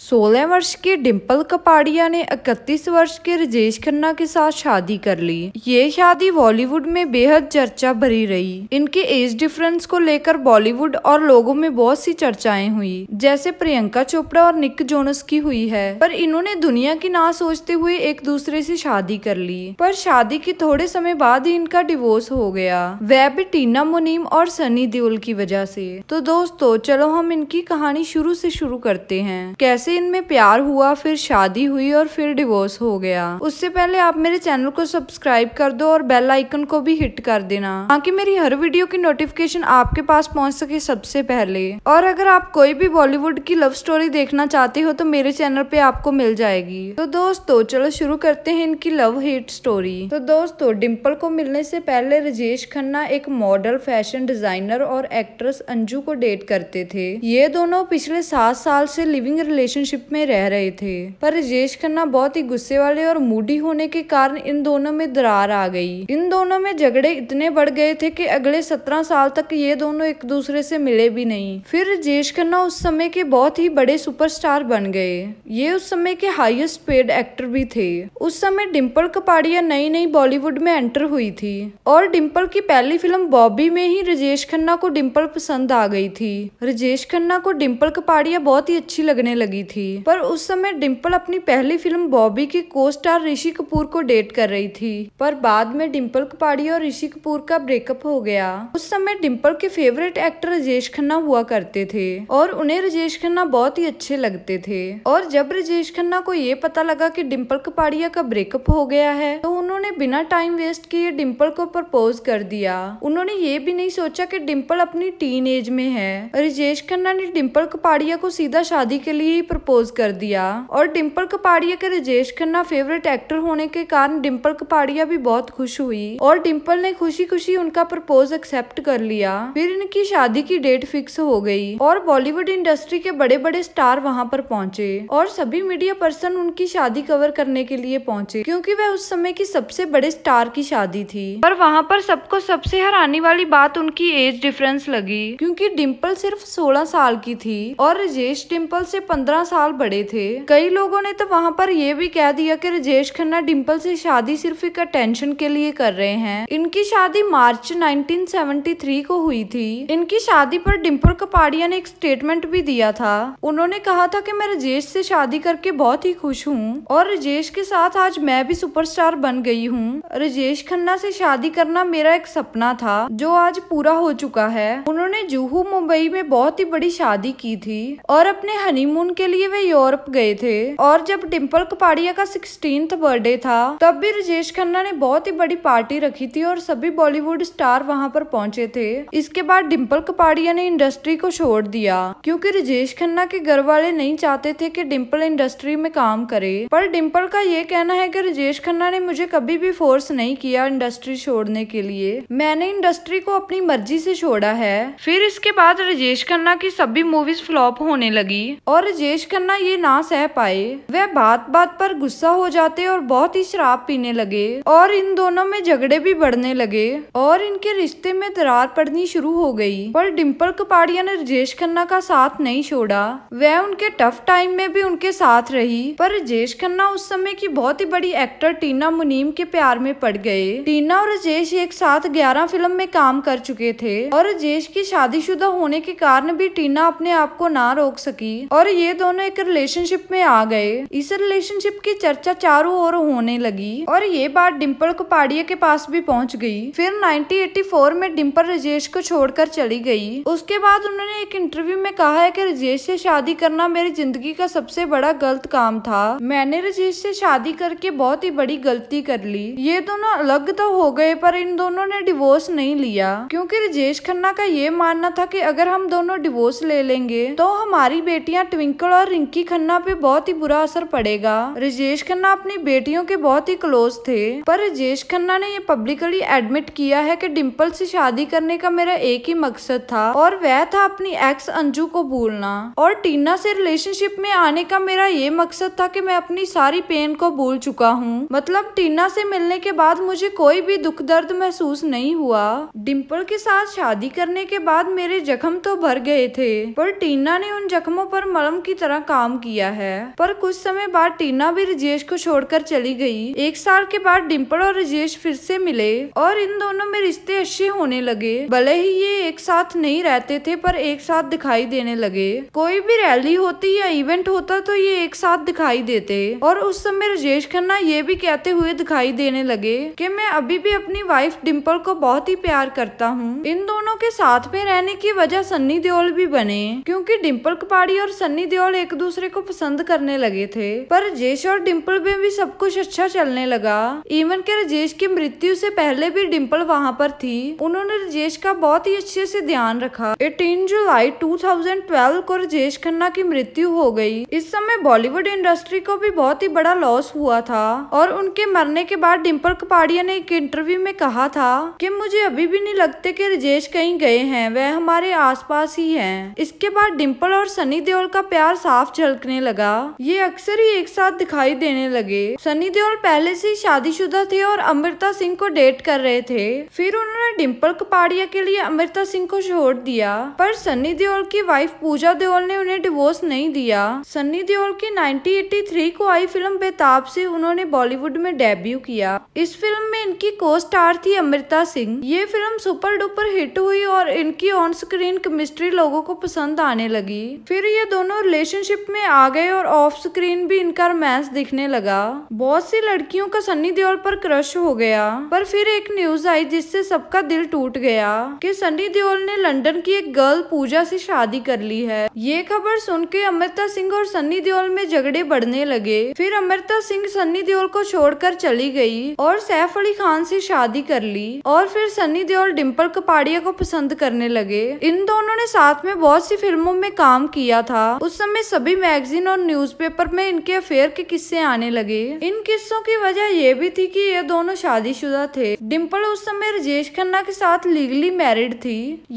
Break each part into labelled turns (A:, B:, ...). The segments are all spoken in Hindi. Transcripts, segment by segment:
A: 16 वर्ष के डिम्पल कपाड़िया ने 31 वर्ष के राजेश खन्ना के साथ शादी कर ली ये शादी बॉलीवुड में बेहद चर्चा भरी रही इनके एज डिफरेंस को लेकर बॉलीवुड और लोगों में बहुत सी चर्चाएं हुई जैसे प्रियंका चोपड़ा और निक जोनस की हुई है पर इन्होंने दुनिया की ना सोचते हुए एक दूसरे से शादी कर ली पर शादी के थोड़े समय बाद ही इनका डिवोर्स हो गया वह भी टीना मुनीम और सनी देओल की वजह से तो दोस्तों चलो हम इनकी कहानी शुरू से शुरू करते हैं कैसे जैसे इनमें प्यार हुआ फिर शादी हुई और फिर डिवोर्स हो गया उससे पहले आप मेरे चैनल को सब्सक्राइब कर दो और बेल आइकन को भी हिट कर देना ताकि मेरी हर वीडियो की नोटिफिकेशन आपके पास पहुंच सके सबसे पहले और अगर आप कोई भी बॉलीवुड की लव स्टोरी देखना चाहते हो तो मेरे चैनल पे आपको मिल जाएगी तो दोस्तों चलो शुरू करते हैं इनकी लव हिट स्टोरी तो दोस्तों डिम्पल को मिलने से पहले राजेश खन्ना एक मॉडल फैशन डिजाइनर और एक्ट्रेस अंजू को डेट करते थे ये दोनों पिछले सात साल से लिविंग रिलेशन रिलेशनशिप में रह रहे थे पर राजेश खन्ना बहुत ही गुस्से वाले और मूडी होने के कारण इन दोनों में दरार आ गई इन दोनों में झगड़े इतने बढ़ गए थे कि अगले सत्रह साल तक ये दोनों एक दूसरे से मिले भी नहीं फिर राजेश खन्ना उस समय के बहुत ही बड़े सुपरस्टार बन गए ये उस समय के हाईएस्ट पेड एक्टर भी थे उस समय डिम्पल कपाड़िया नई नई बॉलीवुड में एंटर हुई थी और डिम्पल की पहली फिल्म बॉबी में ही राजेश खन्ना को डिम्पल पसंद आ गई थी राजेश खन्ना को डिम्पल कपाड़िया बहुत ही अच्छी लगने लगी थी पर उस समय डिम्पल अपनी पहली फिल्म बॉबी की को स्टार ऋषि कपूर को डेट कर रही थी पर बाद में डिम्पल कपाड़ी और ऋषि कपूर का ब्रेकअप हो गया उस समय डिम्पल के फेवरेट एक्टर राजेश खन्ना हुआ करते थे और उन्हें राजेश खन्ना बहुत ही अच्छे लगते थे और जब राजेश खन्ना को ये पता लगा की डिम्पल कपाड़िया का ब्रेकअप हो गया है तो उन्होंने उन्होंने बिना टाइम वेस्ट किए डिम्पल को प्रपोज कर दिया उन्होंने ये भी नहीं सोचा कि डिम्पल अपनी टीन एज में है रिजेश खन्ना ने डिम्पल कपाड़िया को सीधा शादी के लिए ही प्रपोज कर दिया और डिम्पल कपाड़िया के रिजेश खन्ना फेवरेट एक्टर होने के कारण डिम्पल कपाड़िया भी बहुत खुश हुई और डिम्पल ने खुशी खुशी उनका प्रपोज एक्सेप्ट कर लिया फिर इनकी शादी की डेट फिक्स हो गई और बॉलीवुड इंडस्ट्री के बड़े बड़े स्टार वहां पर पहुंचे और सभी मीडिया पर्सन उनकी शादी कवर करने के लिए पहुंचे क्योंकि वह उस समय की सब सबसे बड़े स्टार की शादी थी पर वहाँ पर सबको सबसे हराने वाली बात उनकी एज डिफरेंस लगी क्योंकि डिम्पल सिर्फ 16 साल की थी और राजेश डिम्पल से 15 साल बड़े थे कई लोगों ने तो वहाँ पर यह भी कह दिया कि राजेश खन्ना डिम्पल से शादी सिर्फ एक अटेंशन के लिए कर रहे हैं इनकी शादी मार्च 1973 को हुई थी इनकी शादी पर डिम्पल कपाड़िया ने एक स्टेटमेंट भी दिया था उन्होंने कहा था कि मैं राजेश से शादी करके बहुत ही खुश हूँ और राजेश के साथ आज मैं भी सुपरस्टार बन गई गई हूँ रजेश खन्ना से शादी करना मेरा एक सपना था जो आज पूरा हो चुका है उन्होंने उन्होंने जूहू मुंबई में बहुत ही बड़ी शादी की थी और अपने हनीमून के लिए वे यूरोप गए थे और जब डिम्पल कपाड़िया का सिक्सटीन बर्थडे था तब भी राजेश खन्ना ने बहुत ही बड़ी पार्टी रखी थी और सभी बॉलीवुड स्टार वहाँ पर पहुंचे थे इसके बाद डिम्पल कपाड़िया ने इंडस्ट्री को छोड़ दिया क्योंकि राजेश खन्ना के घर वाले नहीं चाहते थे कि डिम्पल इंडस्ट्री में काम करे पर डिम्पल का ये कहना है कि राजेश खन्ना ने मुझे कभी भी फोर्स नहीं किया इंडस्ट्री छोड़ने के लिए मैंने इंडस्ट्री को अपनी मर्जी से छोड़ा है फिर इसके बाद राजेश खन्ना की सभी मूवीज फ्लॉप होने लगी और राजेश खन्ना ये ना सह पाए वह बात बात पर गुस्सा हो जाते और बहुत ही शराब पीने लगे और इन दोनों में झगड़े भी बढ़ने लगे और इनके रिश्ते में दरार पड़नी शुरू हो गई पर डिम्पल कपाड़िया ने राजेश खन्ना का साथ नहीं छोड़ा वह उनके टफ टाइम में भी उनके साथ रही पर राजेश खन्ना उस समय की बहुत ही बड़ी एक्टर टीना मुनीम के प्यार में पड़ गए टीना और राजेश एक साथ ग्यारह फिल्म में काम कर चुके थे और राजेश की शादीशुदा होने के कारण भी टीना अपने आप को ना रोक सकी और ये दोनों एक रिलेशनशिप में आ गए इस रिलेशनशिप की चर्चा चारों ओर होने लगी और ये बात डिम्पल कुपाड़िया के पास भी पहुंच गई फिर 1984 में डिम्पल रजेश को छोड़कर चली गई उसके बाद उन्होंने एक इंटरव्यू में कहा है की रजेश से शादी करना मेरी जिंदगी का सबसे बड़ा गलत काम था मैंने रजेश से शादी करके बहुत ही बड़ी गलती कर ली ये दोनों अलग तो हो गए पर इन दोनों ने डिवोर्स नहीं लिया क्योंकि रजेश खन्ना का ये मानना था कि अगर हम दोनों डिवोर्स ले लेंगे तो हमारी बेटियां ट्विंकल और रिंकी खन्ना पे बहुत ही बुरा असर पड़ेगा राजेश खन्ना अपनी बेटियों के बहुत ही क्लोज थे पर राजेश खन्ना ने ये पब्लिकली एडमिट किया है कि डिम्पल से शादी करने का मेरा एक ही मकसद था और वह था अपनी एक्स अंजू को भूलना और टीना से रिलेशनशिप में आने का मेरा ये मकसद था कि मैं अपनी सारी पेन को भूल चुका हूँ मतलब टीना से मिलने के बाद मुझे कोई भी दुख दर्द महसूस नहीं हुआ डिम्पल के साथ शादी करने के बाद बाद मेरे जख्म तो भर गए थे पर टीना ने उन जख्मों पर मलम की तरह काम किया है पर कुछ समय बाद टीना भी रजेश को छोड़कर चली गई एक साल के बाद डिम्पल और रजेश फिर से मिले और इन दोनों में रिश्ते अच्छे होने लगे भले ही ये एक साथ नहीं रहते थे पर एक साथ दिखाई देने लगे कोई भी रैली होती या इवेंट होता तो ये एक साथ दिखाई देते और उस समय रजेश खन्ना ये भी कहते हुए दिखाई देने लगे की मैं अभी भी अपनी वाइफ डिम्पल को बहुत ही प्यार करता हूँ इन दोनों के साथ में रहने की वजह सन्नी देओल भी बने क्योंकि डिम्पल कपाड़ी और सन्नी देओल एक दूसरे को पसंद करने लगे थे पर राजेश और डिम्पल में भी सब कुछ अच्छा चलने लगा इवन के राजेश की मृत्यु से पहले भी डिम्पल वहाँ पर थी उन्होंने राजेश का बहुत ही अच्छे से ध्यान रखा एटीन जुलाई ट्वेल्व को राजेश खन्ना की मृत्यु हो गई इस समय बॉलीवुड इंडस्ट्री को भी बहुत ही बड़ा लॉस हुआ था और उनके मरने के बाद डिम्पल कपाड़िया ने एक इंटरव्यू में कहा था की मुझे अभी भी नहीं लगते की राजेश कहीं गए हैं वह हमारे आसपास ही हैं। इसके बाद डिम्पल और सनी देओल का प्यार साफ झलकने लगा ये अक्सर ही एक साथ दिखाई देने लगे सनी देओल पहले से ही शादीशुदा थे और अमृता सिंह को डेट कर रहे थे फिर उन्होंने डिम्पल कपाड़िया के लिए अमृता सिंह को छोड़ दिया पर सनी देओल की वाइफ पूजा देओल ने उन्हें डिवोर्स नहीं दिया सनी देओल की नाइनटीन को आई फिल्म बेताब से उन्होंने बॉलीवुड में डेब्यू किया इस फिल्म में इनकी को स्टार थी अमृता सिंह ये फिल्म सुपर डुपर हिट हुई और इनकी उनकी ऑन स्क्रीन केमिस्ट्री लोगों को पसंद आने लगी फिर ये दोनों रिलेशनशिप में आ गए और ऑफ स्क्रीन भी इनका रोमांस दिखने लगा बहुत सी लड़कियों का सनी देओल पर क्रश हो गया पर फिर एक न्यूज आई जिससे सबका दिल टूट गया कि सनी देओल ने लंदन की एक गर्ल पूजा से शादी कर ली है ये खबर सुन के अमृता सिंह और सन्नी देओल में झगड़े बढ़ने लगे फिर अमृता सिंह सन्नी देओल को छोड़कर चली गई और सैफ अली खान से शादी कर ली और फिर सन्नी देओल डिम्पल कपाड़िया को पसंद करने करने लगे इन दोनों ने साथ में बहुत सी फिल्मों में काम किया था उस समय सभी मैगजीन और न्यूज़पेपर में इनके अफेयर के किस्से आने लगे इन किस्सों की वजह यह भी थी कि ये दोनों शादीशुदा थे डिम्पल उस समय राजेश खन्ना के साथ लीगली मैरिड थी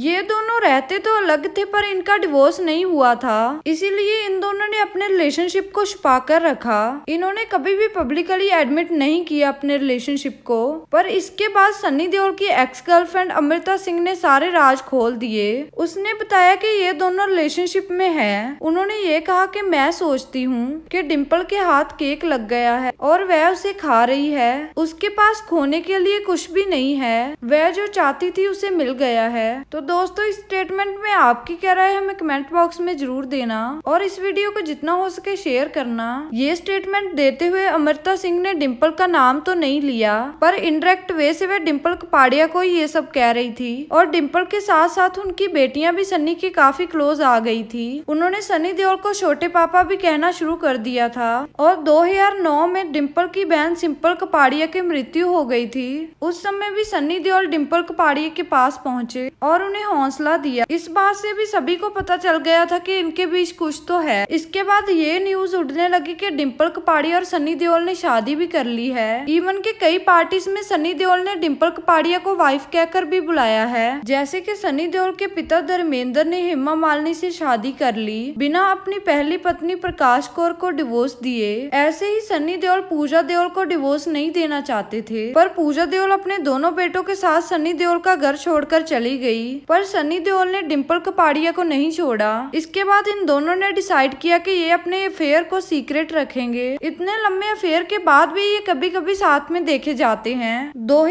A: ये दोनों रहते तो अलग थे पर इनका डिवोर्स नहीं हुआ था इसीलिए इन दोनों ने अपने रिलेशनशिप को छुपा कर रखा इन्होंने कभी भी पब्लिकली एडमिट नहीं किया अपने रिलेशनशिप को पर इसके बाद सनी देओल की एक्स गर्लफ्रेंड अमृता सिंह ने सारे राज खो खोल दिए उसने बताया कि ये दोनों रिलेशनशिप में है उन्होंने ये कहा कि मैं सोचती हूँ कि डिम्पल के हाथ केक लग गया है और वह उसे खा रही है उसके पास खोने के लिए कुछ भी नहीं है वह जो चाहती थी उसे मिल गया है तो दोस्तों इस स्टेटमेंट में आपकी क्या राय हमें कमेंट बॉक्स में जरूर देना और इस वीडियो को जितना हो सके शेयर करना ये स्टेटमेंट देते हुए अमृता सिंह ने डिम्पल का नाम तो नहीं लिया पर इनडायरेक्ट वे से वह डिम्पल कपाड़िया को ये सब कह रही थी और डिम्पल के साथ साथ उनकी बेटियां भी सन्नी के काफी क्लोज आ गई थी उन्होंने सनी देओल को छोटे पापा भी कहना शुरू कर दिया था और 2009 में डिम्पल की बहन सिंपल कपाड़िया की मृत्यु हो गई थी उस समय भी सन्नी देओल डिंपल कपाड़िया के पास पहुंचे और उन्हें हौसला दिया इस बात से भी सभी को पता चल गया था की इनके बीच कुछ तो है इसके बाद ये न्यूज उठने लगी की डिम्पल कपाड़िया और सनी देओल ने शादी भी कर ली है इवन के कई पार्टीज में सनी देओल ने डिम्पल कपाड़िया को वाइफ कहकर भी बुलाया है जैसे की सनी सनी देओल के पिता धर्मेंद्र ने हेमा मालिनी से शादी कर ली बिना अपनी पहली पत्नी प्रकाश कौर को डिवोर्स दिए ऐसे ही सनी देओल पूजा देओल को डिवोर्स नहीं देना चाहते थे पर पूजा देओल अपने दोनों बेटों के साथ सनी देओल का घर छोड़कर चली गई पर सनी देओल ने डिम्पल कपाड़िया को नहीं छोड़ा इसके बाद इन दोनों ने डिसाइड किया कि ये अपने अफेयर को सीक्रेट रखेंगे इतने लंबे अफेयर के बाद भी ये कभी कभी साथ में देखे जाते हैं दो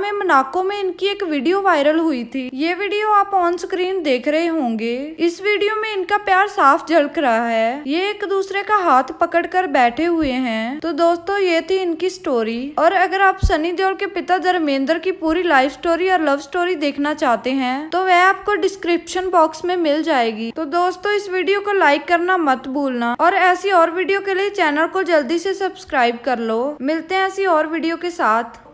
A: में मनाको में इनकी एक वीडियो वायरल हुई थी ये वीडियो आप ऑन स्क्रीन देख रहे होंगे इस वीडियो में इनका प्यार साफ झलक रहा है ये एक दूसरे का हाथ पकड़ कर बैठे हुए हैं तो दोस्तों ये थी इनकी स्टोरी और अगर आप सनी देओल के पिता धर्मेंद्र की पूरी लाइफ स्टोरी और लव स्टोरी देखना चाहते हैं तो वह आपको डिस्क्रिप्शन बॉक्स में मिल जाएगी तो दोस्तों इस वीडियो को लाइक करना मत भूलना और ऐसी और वीडियो के लिए चैनल को जल्दी से सब्सक्राइब कर लो मिलते हैं ऐसी और वीडियो के साथ